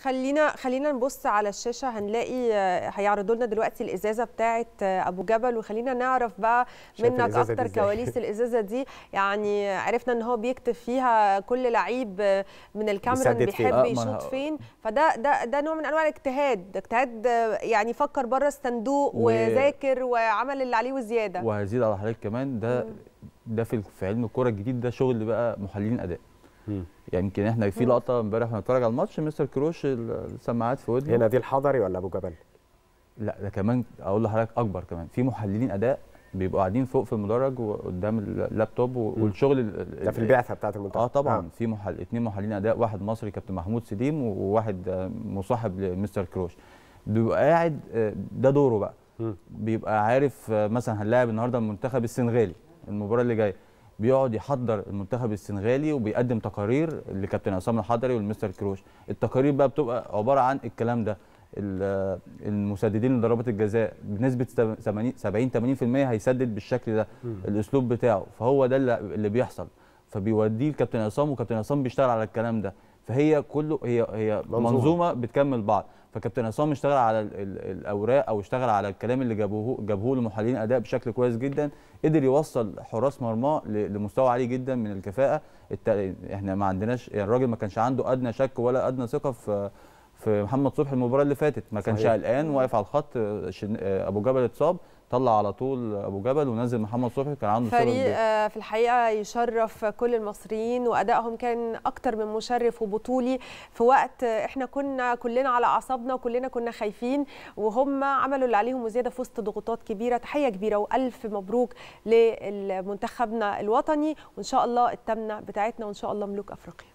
خلينا خلينا نبص على الشاشه هنلاقي آه، هيعرضوا لنا دلوقتي الازازه بتاعه آه، ابو جبل وخلينا نعرف بقى منك اكتر كواليس الازازه دي يعني عرفنا ان هو بيكتب فيها كل لعيب آه، من الكاميرون بيحب يشوط فين فده ده ده نوع من انواع الاجتهاد اجتهاد يعني فكر بره الصندوق وذاكر وعمل اللي عليه وزياده وهزيد على حضرتك كمان ده ده في علم الكوره الجديد ده شغل بقى محللين اداء يعني يمكن احنا في لقطه امبارح واحنا بنتفرج على الماتش مستر كروش السماعات في ودنه هنا دي الحضري ولا ابو جبل؟ لا ده كمان اقول لحضرتك اكبر كمان في محللين اداء بيبقوا قاعدين فوق في المدرج وقدام اللابتوب والشغل ده في البعثه بتاعت المنتخب اه طبعا آه. في محل اثنين محللين اداء واحد مصري كابتن محمود سليم وواحد مصاحب لمستر كروش بيبقى قاعد آه، ده دوره بقى م. بيبقى عارف آه، مثلا هنلاعب النهارده المنتخب السنغالي المباراه اللي جايه بيقعد يحضر المنتخب السنغالي وبيقدم تقارير لكابتن عصام الحضري والمستر كروش التقارير بقى بتبقى عباره عن الكلام ده المسددين لضربات الجزاء بنسبه 70 80% هيسدد بالشكل ده الاسلوب بتاعه فهو ده اللي بيحصل فبيوديه لكابتن عصام وكابتن عصام بيشتغل على الكلام ده فهي كله هي هي منظومه, منظومة بتكمل بعض فكابتن عصام اشتغل على الاوراق او اشتغل على الكلام اللي جابوه جابوه لمحللين اداء بشكل كويس جدا قدر يوصل حراس مرماه لمستوى عالي جدا من الكفاءه احنا ما عندناش يعني الراجل ما كانش عنده ادنى شك ولا ادنى ثقه في في محمد صبحي المباراه اللي فاتت ما كانش قلقان واقف على الخط ابو جبل اتصاب طلع على طول ابو جبل ونزل محمد صبحي كان عنده فريق آه، في الحقيقه يشرف كل المصريين وادائهم كان اكتر من مشرف وبطولي في وقت احنا كنا كلنا على اعصابنا وكلنا كنا خايفين وهم عملوا اللي عليهم وزياده في وسط ضغوطات كبيره تحيه كبيره والف مبروك لمنتخبنا الوطني وان شاء الله التامنه بتاعتنا وان شاء الله ملوك افريقيا